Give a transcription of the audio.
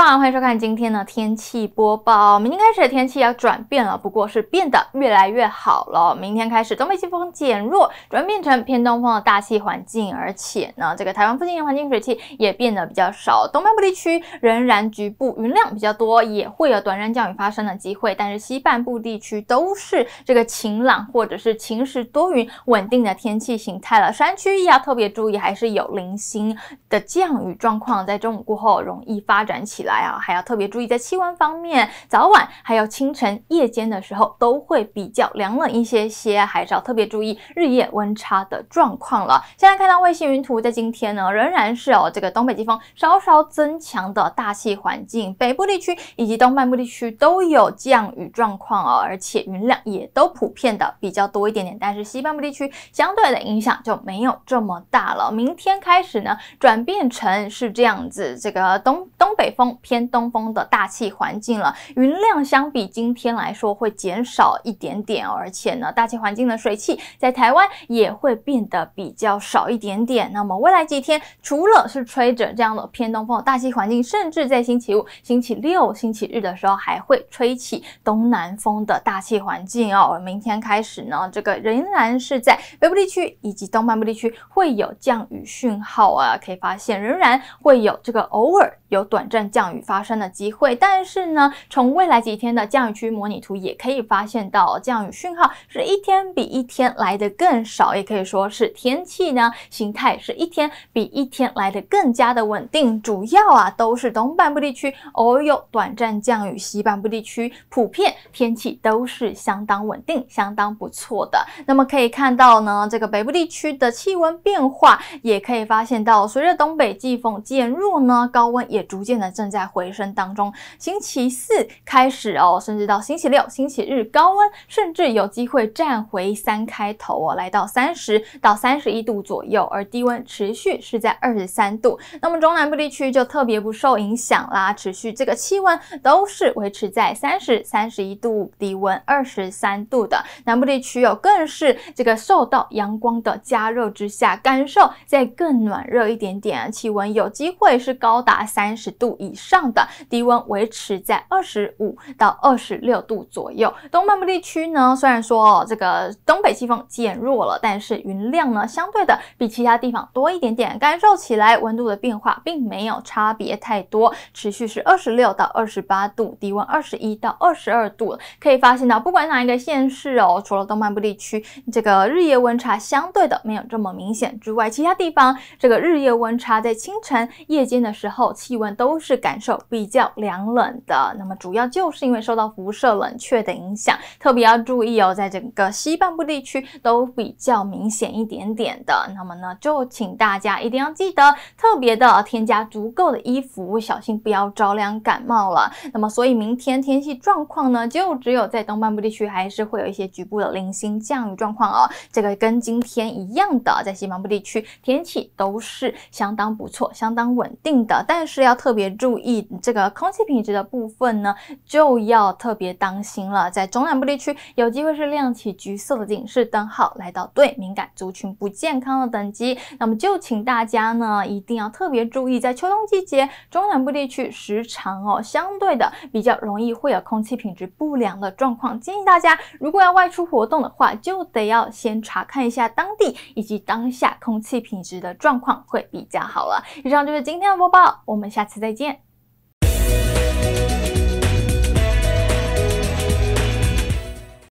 大家欢迎收看今天的天气播报。明天开始天气要转变了，不过是变得越来越好了。明天开始东北季风减弱，转变成偏东风的大气环境，而且呢，这个台湾附近的环境水汽也变得比较少。东半部地区仍然局部云量比较多，也会有短暂降雨发生的机会。但是西半部地区都是这个晴朗或者是晴时多云稳定的天气形态了。山区要特别注意，还是有零星的降雨状况，在中午过后容易发展起来。来啊，还要特别注意在气温方面，早晚还有清晨、夜间的时候都会比较凉冷一些些，还是要特别注意日夜温差的状况了。现在看到卫星云图，在今天呢，仍然是哦这个东北季风稍稍增强的大气环境，北部地区以及东半部地区都有降雨状况哦，而且云量也都普遍的比较多一点点，但是西半部地区相对的影响就没有这么大了。明天开始呢，转变成是这样子，这个东东北风。偏东风的大气环境了，云量相比今天来说会减少一点点，而且呢，大气环境的水汽在台湾也会变得比较少一点点。那么未来几天除了是吹着这样的偏东风的大气环境，甚至在星期五、星期六、星期日的时候还会吹起东南风的大气环境哦。明天开始呢，这个仍然是在北部地区以及东半部地区会有降雨讯号啊，可以发现仍然会有这个偶尔有短暂降。雨发生的机会，但是呢，从未来几天的降雨区模拟图也可以发现到，降雨讯号是一天比一天来的更少，也可以说是天气呢，形态是一天比一天来的更加的稳定。主要啊都是东半部地区偶有短暂降雨，西半部地区普遍天气都是相当稳定、相当不错的。那么可以看到呢，这个北部地区的气温变化，也可以发现到，随着东北季风减弱呢，高温也逐渐的增。在回升当中，星期四开始哦，甚至到星期六、星期日高温，甚至有机会站回三开头哦，来到三十到三十一度左右，而低温持续是在二十三度。那么中南部地区就特别不受影响啦，持续这个气温都是维持在三十、三十一度，低温二十三度的。南部地区有更是这个受到阳光的加热之下，感受在更暖热一点点气温有机会是高达三十度以上。上的低温维持在二十五到二十六度左右。东半部地区呢，虽然说这个东北季风减弱了，但是云量呢相对的比其他地方多一点点，感受起来温度的变化并没有差别太多。持续是二十六到二十八度，低温二十一到二十二度。可以发现到，不管哪一个县市哦，除了东半部地区这个日夜温差相对的没有这么明显之外，其他地方这个日夜温差在清晨、夜间的时候气温都是感。感受比较凉冷的，那么主要就是因为受到辐射冷却的影响，特别要注意哦，在整个西半部地区都比较明显一点点的。那么呢，就请大家一定要记得特别的添加足够的衣服，小心不要着凉感冒了。那么，所以明天天气状况呢，就只有在东半部地区还是会有一些局部的零星降雨状况哦。这个跟今天一样的，在西半部地区天气都是相当不错、相当稳定的，但是要特别注意。以这个空气品质的部分呢，就要特别当心了。在中南部地区，有机会是亮起橘色的警示灯号，来到对敏感族群不健康的等级。那么就请大家呢，一定要特别注意，在秋冬季节，中南部地区时常哦，相对的比较容易会有空气品质不良的状况。建议大家如果要外出活动的话，就得要先查看一下当地以及当下空气品质的状况，会比较好了。以上就是今天的播报，我们下次再见。